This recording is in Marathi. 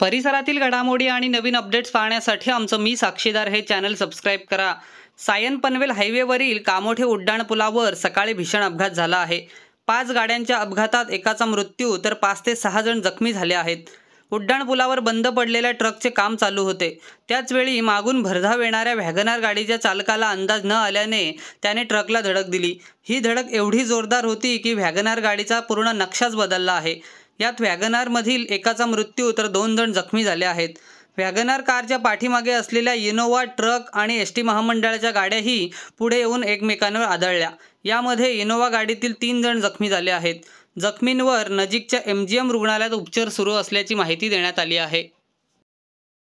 परिसरातील घडामोडी आणि नवीन अपडेट्स पाहण्यासाठी आमचं मी साक्षीदार हे चॅनल सबस्क्राईब करा सायन पनवेल हायवेवरील कामोठे उड्डाणपुलावर सकाळी भीषण अपघात झाला आहे पाच गाड्यांच्या अपघातात एकाचा मृत्यू तर पाच ते सहा जण जखमी झाले आहेत उड्डाणपुलावर बंद पडलेल्या ट्रकचे काम चालू होते त्याचवेळी मागून भरधाव येणाऱ्या व्हॅगनार गाडीच्या चालकाला अंदाज न आल्याने त्याने ट्रकला धडक दिली ही धडक एवढी जोरदार होती की व्हॅगनार गाडीचा पूर्ण नक्षाच बदलला आहे यात वॅगनारमधील एकाचा मृत्यू तर दोन जण जखमी झाले आहेत वॅगनार कारच्या पाठीमागे असलेल्या इनोवा ट्रक आणि एस टी महामंडळाच्या गाड्याही पुढे येऊन एकमेकांवर आदळल्या यामध्ये इनोवा गाडीतील तीन जण जखमी झाले आहेत जखमींवर नजीकच्या एम जी एम रुग्णालयात उपचार सुरू असल्याची माहिती देण्यात आली आहे